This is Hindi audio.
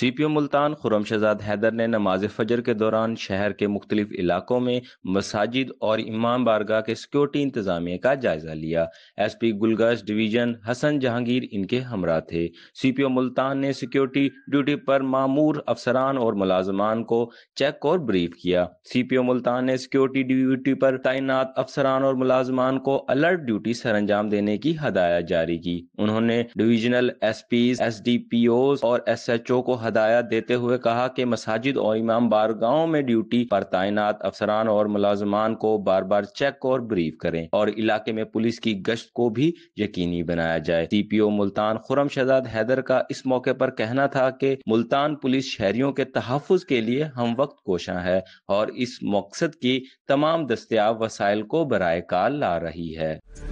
सी पी ओ मुल्तान खुरम शहजाद हैदर ने नमाज फजर के दौरान शहर के मुख्तलिफ इलाकों में मसाजिद और इमाम बारगाह के सिक्योरिटी इंतजामिया का जायजा लिया S P Gulgasht division Hassan Jahangir इनके हमरा थे सी पी ओ मुल्तान ने सिक्योरिटी ड्यूटी पर मामूर अफसरान और मुलाजमान को चेक और ब्रीफ किया सी पी ओ मुल्तान ने सिक्योरिटी ड्यूटी पर तैनात अफसरान और मुलाजमान को अलर्ट ड्यूटी सर अंजाम देने की हदायत जारी की उन्होंने divisional S P S D P O और एस एच ओ को हदायत देते हुए कहा कि मसाजिद और इमाम बारगाहों में ड्यूटी पर तैनात अफसरान और मुलाजमान को बार बार चेक और ब्रीफ करें और इलाके में पुलिस की गश्त को भी यकीनी बनाया जाए C P O Multan Khurram Shahzad Haider का इस मौके पर कहना था कि मुल्तान पुलिस शहरियों के तहफ़ के लिए हम वक्त कोशा है और इस मकसद की तमाम दस्तियाब वसाइल को बरए कार ला रही है